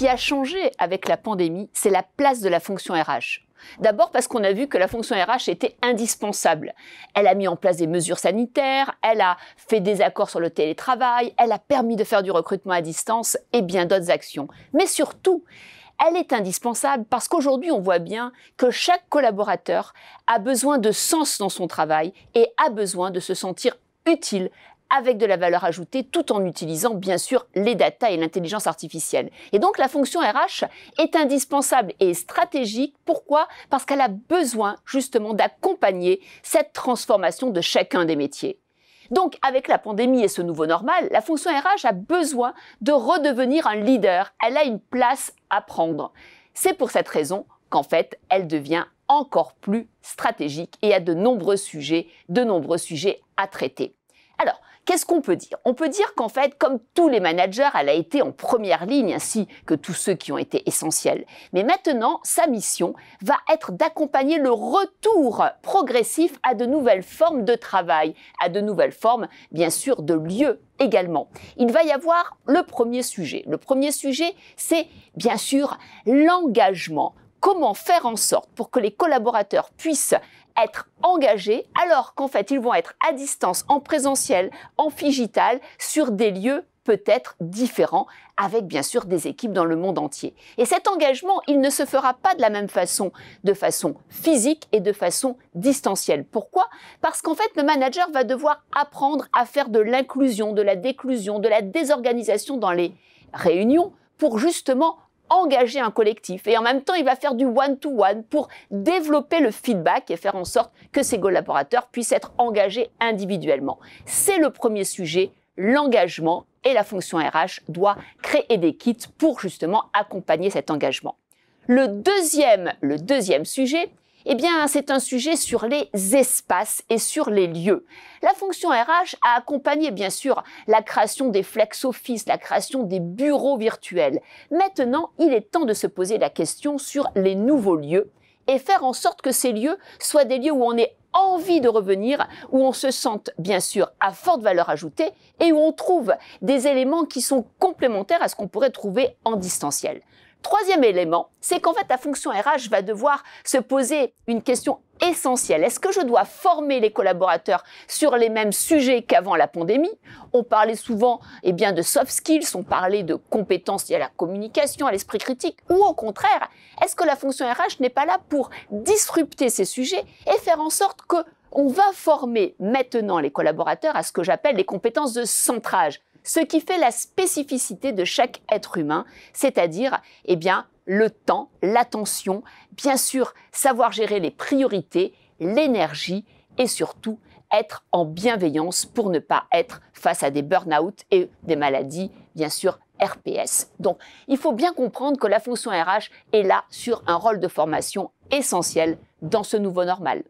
qui a changé avec la pandémie, c'est la place de la fonction RH. D'abord parce qu'on a vu que la fonction RH était indispensable. Elle a mis en place des mesures sanitaires, elle a fait des accords sur le télétravail, elle a permis de faire du recrutement à distance et bien d'autres actions. Mais surtout, elle est indispensable parce qu'aujourd'hui, on voit bien que chaque collaborateur a besoin de sens dans son travail et a besoin de se sentir utile avec de la valeur ajoutée, tout en utilisant bien sûr les data et l'intelligence artificielle. Et donc la fonction RH est indispensable et stratégique. Pourquoi Parce qu'elle a besoin justement d'accompagner cette transformation de chacun des métiers. Donc, avec la pandémie et ce nouveau normal, la fonction RH a besoin de redevenir un leader. Elle a une place à prendre. C'est pour cette raison qu'en fait, elle devient encore plus stratégique et a de nombreux sujets, de nombreux sujets à traiter. Alors, Qu'est-ce qu'on peut dire On peut dire qu'en fait, comme tous les managers, elle a été en première ligne, ainsi que tous ceux qui ont été essentiels. Mais maintenant, sa mission va être d'accompagner le retour progressif à de nouvelles formes de travail, à de nouvelles formes, bien sûr, de lieux également. Il va y avoir le premier sujet. Le premier sujet, c'est bien sûr l'engagement comment faire en sorte pour que les collaborateurs puissent être engagés alors qu'en fait ils vont être à distance, en présentiel, en figital, sur des lieux peut-être différents, avec bien sûr des équipes dans le monde entier. Et cet engagement, il ne se fera pas de la même façon, de façon physique et de façon distancielle. Pourquoi Parce qu'en fait, le manager va devoir apprendre à faire de l'inclusion, de la déclusion, de la désorganisation dans les réunions pour justement engager un collectif et en même temps il va faire du one-to-one pour développer le feedback et faire en sorte que ses collaborateurs puissent être engagés individuellement. C'est le premier sujet, l'engagement et la fonction RH doit créer des kits pour justement accompagner cet engagement. Le le deuxième sujet, eh bien, c'est un sujet sur les espaces et sur les lieux. La fonction RH a accompagné, bien sûr, la création des flex office, la création des bureaux virtuels. Maintenant, il est temps de se poser la question sur les nouveaux lieux et faire en sorte que ces lieux soient des lieux où on ait envie de revenir, où on se sente bien sûr à forte valeur ajoutée et où on trouve des éléments qui sont complémentaires à ce qu'on pourrait trouver en distanciel. Troisième élément, c'est qu'en fait, la fonction RH va devoir se poser une question essentielle. Est-ce que je dois former les collaborateurs sur les mêmes sujets qu'avant la pandémie On parlait souvent eh bien, de soft skills, on parlait de compétences liées à la communication, à l'esprit critique, ou au contraire, est-ce que la fonction RH n'est pas là pour disrupter ces sujets et faire en sorte que on va former maintenant les collaborateurs à ce que j'appelle les compétences de centrage, ce qui fait la spécificité de chaque être humain, c'est-à-dire eh bien, le temps, l'attention, bien sûr savoir gérer les priorités, l'énergie et surtout être en bienveillance pour ne pas être face à des burn-out et des maladies, bien sûr, RPS. Donc, il faut bien comprendre que la fonction RH est là sur un rôle de formation essentiel dans ce nouveau normal.